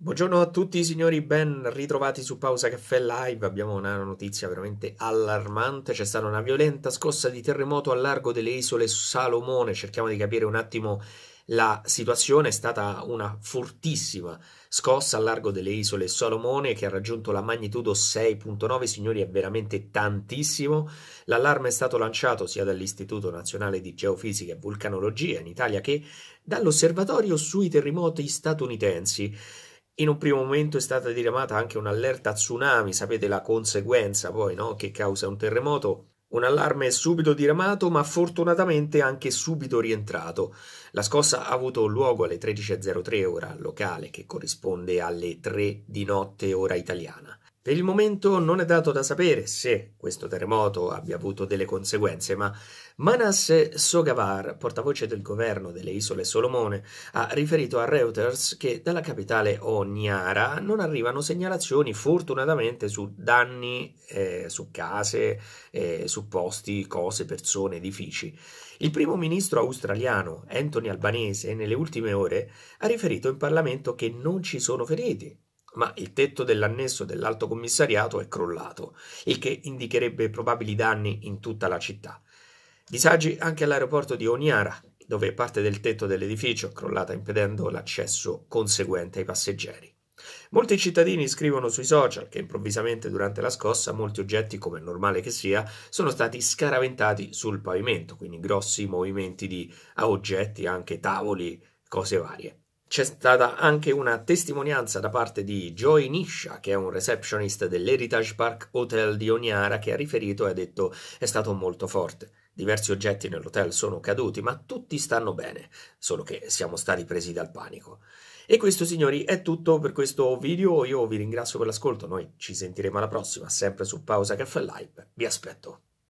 Buongiorno a tutti signori, ben ritrovati su Pausa Caffè Live. Abbiamo una notizia veramente allarmante. C'è stata una violenta scossa di terremoto al largo delle isole Salomone. Cerchiamo di capire un attimo la situazione. È stata una fortissima scossa al largo delle isole Salomone che ha raggiunto la magnitudo 6.9. Signori, è veramente tantissimo. L'allarme è stato lanciato sia dall'Istituto Nazionale di Geofisica e Vulcanologia in Italia che dall'Osservatorio sui terremoti statunitensi. In un primo momento è stata diramata anche un'allerta tsunami, sapete la conseguenza poi no? che causa un terremoto. Un allarme subito diramato, ma fortunatamente anche subito rientrato. La scossa ha avuto luogo alle 13.03 ora locale, che corrisponde alle 3 di notte ora italiana. Per il momento non è dato da sapere se questo terremoto abbia avuto delle conseguenze, ma Manas Sogavar, portavoce del governo delle isole Solomone, ha riferito a Reuters che dalla capitale Oniara non arrivano segnalazioni fortunatamente su danni eh, su case, eh, su posti, cose, persone, edifici. Il primo ministro australiano Anthony Albanese nelle ultime ore ha riferito in Parlamento che non ci sono feriti ma il tetto dell'annesso dell'Alto Commissariato è crollato, il che indicherebbe probabili danni in tutta la città. Disagi anche all'aeroporto di Oniara, dove parte del tetto dell'edificio è crollata impedendo l'accesso conseguente ai passeggeri. Molti cittadini scrivono sui social che improvvisamente durante la scossa molti oggetti, come è normale che sia, sono stati scaraventati sul pavimento, quindi grossi movimenti di oggetti, anche tavoli, cose varie. C'è stata anche una testimonianza da parte di Joy Nisha, che è un receptionist dell'Heritage Park Hotel di Oniara, che ha riferito e ha detto è stato molto forte. Diversi oggetti nell'hotel sono caduti, ma tutti stanno bene, solo che siamo stati presi dal panico. E questo, signori, è tutto per questo video. Io vi ringrazio per l'ascolto. Noi ci sentiremo alla prossima, sempre su Pausa Caffè Live. Vi aspetto.